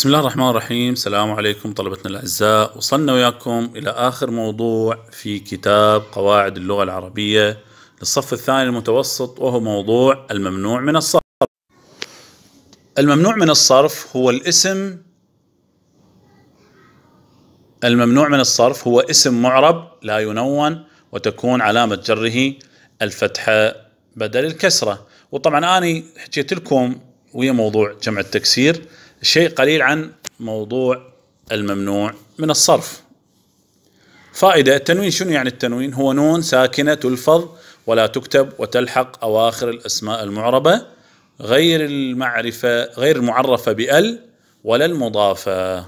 بسم الله الرحمن الرحيم السلام عليكم طلبتنا الأعزاء وصلنا وياكم إلى آخر موضوع في كتاب قواعد اللغة العربية للصف الثاني المتوسط وهو موضوع الممنوع من الصرف الممنوع من الصرف هو الاسم الممنوع من الصرف هو اسم معرب لا ينون وتكون علامة جره الفتحة بدل الكسرة وطبعا أنا حكيت لكم ويا موضوع جمع التكسير شيء قليل عن موضوع الممنوع من الصرف فائدة التنوين شنو يعني التنوين هو نون ساكنة تلفظ ولا تكتب وتلحق أواخر الأسماء المعربة غير المعرفة غير المعرفة بأل ولا المضافة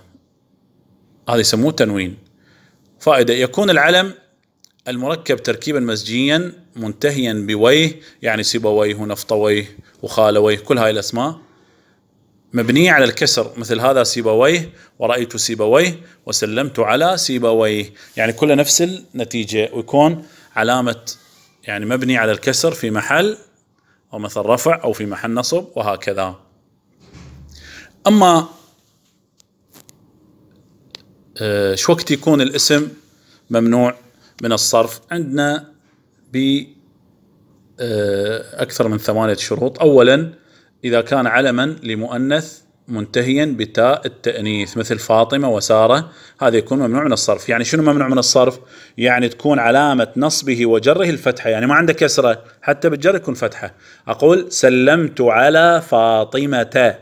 هذا يسموه تنوين فائدة يكون العلم المركب تركيبا مزجيا منتهيا بويه يعني سيبويه ونفطويه وخالويه كل هاي الأسماء مبنية على الكسر مثل هذا سيبويه ورأيت سيبويه وسلمت على سيبويه يعني كلها نفس النتيجة ويكون علامة يعني مبني على الكسر في محل أو مثل رفع أو في محل نصب وهكذا أما آه، شو وقت يكون الاسم ممنوع من الصرف عندنا ب آه، أكثر من ثمانية شروط أولا إذا كان علما لمؤنث منتهيا بتاء التأنيث مثل فاطمة وسارة هذا يكون ممنوع من الصرف يعني شنو ممنوع من الصرف يعني تكون علامة نصبه وجره الفتحة يعني ما عنده كسرة حتى بالجر يكون فتحة أقول سلمت على فاطمة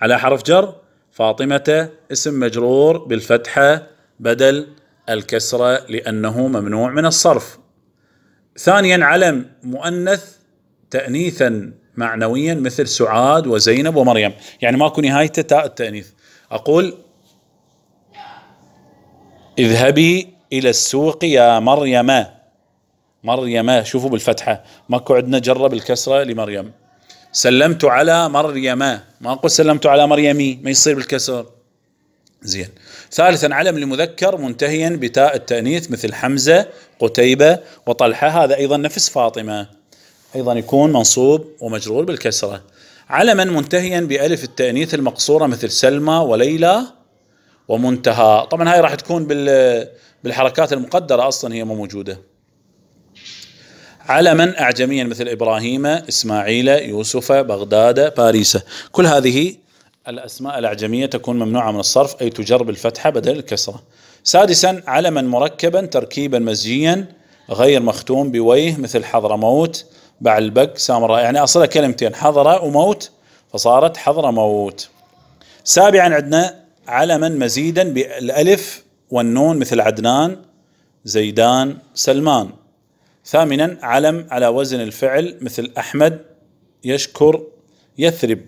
على حرف جر فاطمة اسم مجرور بالفتحة بدل الكسرة لأنه ممنوع من الصرف ثانيا علم مؤنث تأنيثا معنويا مثل سعاد وزينب ومريم يعني ماكو نهايته تاء التأنيث أقول اذهبي إلى السوق يا مريم مريم شوفوا بالفتحة ماكو عندنا جرة بالكسرة لمريم سلمت على مريم ما أقول سلمت على مريمي ما يصير بالكسر زين ثالثا علم لمذكر منتهيا بتاء التأنيث مثل حمزة قتيبة وطلحة هذا أيضا نفس فاطمة أيضا يكون منصوب ومجرور بالكسرة علما منتهيا بألف التأنيث المقصورة مثل سلمى وليلى ومنتهى طبعا هاي راح تكون بالحركات المقدرة أصلا هي مو موجودة علما أعجميا مثل إبراهيم إسماعيل يوسف بغداد باريس كل هذه الأسماء الأعجمية تكون ممنوعة من الصرف أي تجر بالفتحة بدل الكسرة سادسا علما مركبا تركيبا مزجيا غير مختوم بويه مثل حضرموت بعلبك سامراء يعني أصلها كلمتين حضرة وموت فصارت حضرة موت سابعا عندنا علما مزيدا بالألف والنون مثل عدنان زيدان سلمان ثامنا علم على وزن الفعل مثل أحمد يشكر يثرب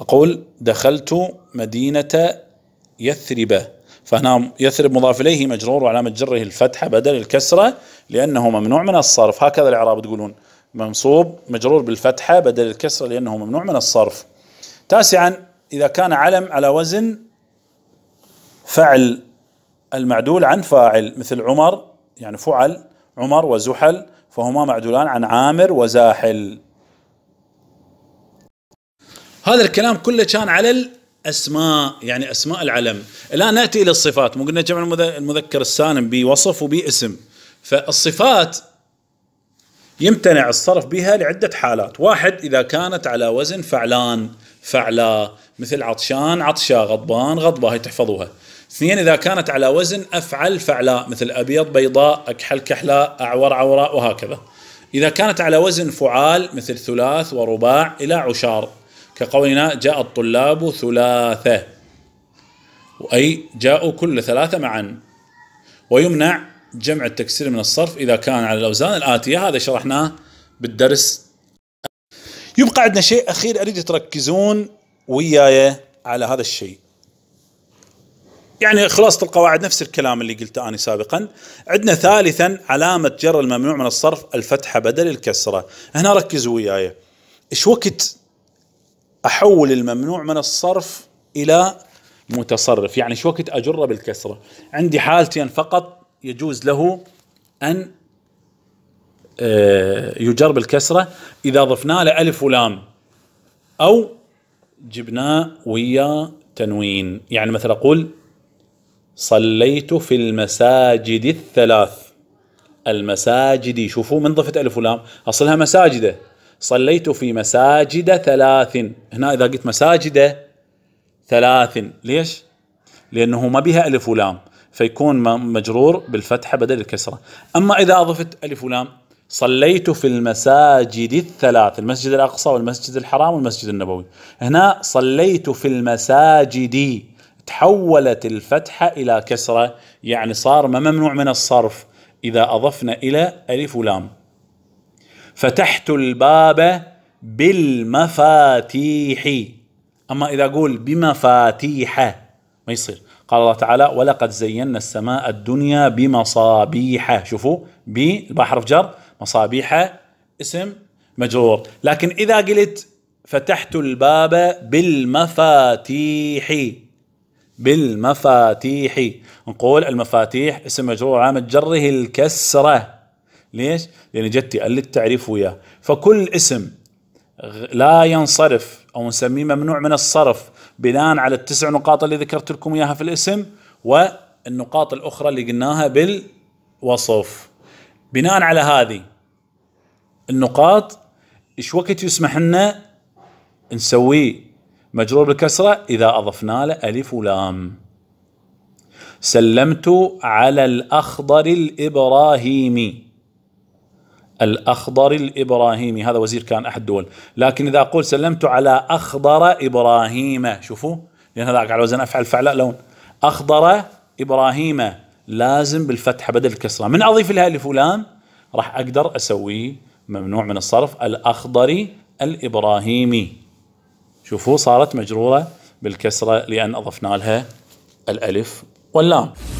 أقول دخلت مدينة يثرب فهنا يثرب مضاف إليه مجرور وعلامة جره الفتحة بدل الكسرة لأنه ممنوع من الصرف هكذا الإعراب تقولون منصوب مجرور بالفتحة بدل الكسرة لأنه ممنوع من الصرف تاسعا إذا كان علم على وزن فعل المعدول عن فاعل مثل عمر يعني فعل عمر وزحل فهما معدولان عن عامر وزاحل هذا الكلام كله كان على اسماء يعني اسماء العلم الان ناتي الى الصفات مو قلنا جمع المذكر السالم بوصف وباسم فالصفات يمتنع الصرف بها لعده حالات واحد اذا كانت على وزن فعلان فعلا مثل عطشان عطشا غضبان غضبا هي تحفظوها اثنين اذا كانت على وزن افعل فعلاء مثل ابيض بيضاء اكحل كحلاء اعور عوراء وهكذا اذا كانت على وزن فعال مثل ثلاث ورباع الى عشار كقولنا جاء الطلاب ثلاثة وأي جاءوا كل ثلاثة معا ويمنع جمع التكسير من الصرف إذا كان على الأوزان الآتية هذا شرحناه بالدرس يبقى عندنا شيء أخير أريد تركزون وياي على هذا الشيء يعني خلاصة القواعد نفس الكلام اللي قلته أنا سابقا عندنا ثالثا علامة جر الممنوع من الصرف الفتحة بدل الكسرة هنا ركزوا وياي ايش وقت احول الممنوع من الصرف الى متصرف يعني شو وقت اجره بالكسره عندي حالتين فقط يجوز له ان آه، يجر بالكسره اذا ضفنا له الف ولام او جبناه ويا تنوين يعني مثلا اقول صليت في المساجد الثلاث المساجد شوفوا من ضفت الف ولام اصلها مساجده صليت في مساجد ثلاث هنا إذا قلت مساجد ثلاث ليش؟ لأنه ما بها ألف ولام فيكون مجرور بالفتحة بدل الكسرة أما إذا أضفت ألف ولام صليت في المساجد الثلاث المسجد الأقصى والمسجد الحرام والمسجد النبوي هنا صليت في المساجد تحولت الفتحة إلى كسرة يعني صار ما ممنوع من الصرف إذا أضفنا إلى ألف ولام فتحت الباب بالمفاتيح أما إذا أقول بمفاتيح ما يصير قال الله تعالى ولقد زينا السماء الدنيا بمصابيح شوفوا بحرف جر مصابيح اسم مجرور لكن إذا قلت فتحت الباب بالمفاتيح بالمفاتيح نقول المفاتيح اسم مجرور عامل جره الكسره ليش؟ لأن جدتي قلت التعريف وياه فكل اسم لا ينصرف أو نسميه ممنوع من الصرف بناء على التسع نقاط اللي ذكرت لكم إياها في الاسم والنقاط الأخرى اللي قلناها بالوصف بناء على هذه النقاط ايش وقت يسمح لنا نسويه مجرور بالكسرة إذا أضفنا له ألف ولام سلمت على الأخضر الإبراهيمي الأخضر الإبراهيمي هذا وزير كان أحد دول لكن إذا أقول سلمت على أخضر إبراهيم شوفوا لأن هذا على وزن أفعل فعلاء لون أخضر إبراهيم لازم بالفتحة بدل الكسرة من أضيف لها لفلان راح أقدر أسوي ممنوع من الصرف الأخضري الإبراهيمي شوفوا صارت مجرورة بالكسرة لأن أضفنا لها الألف واللام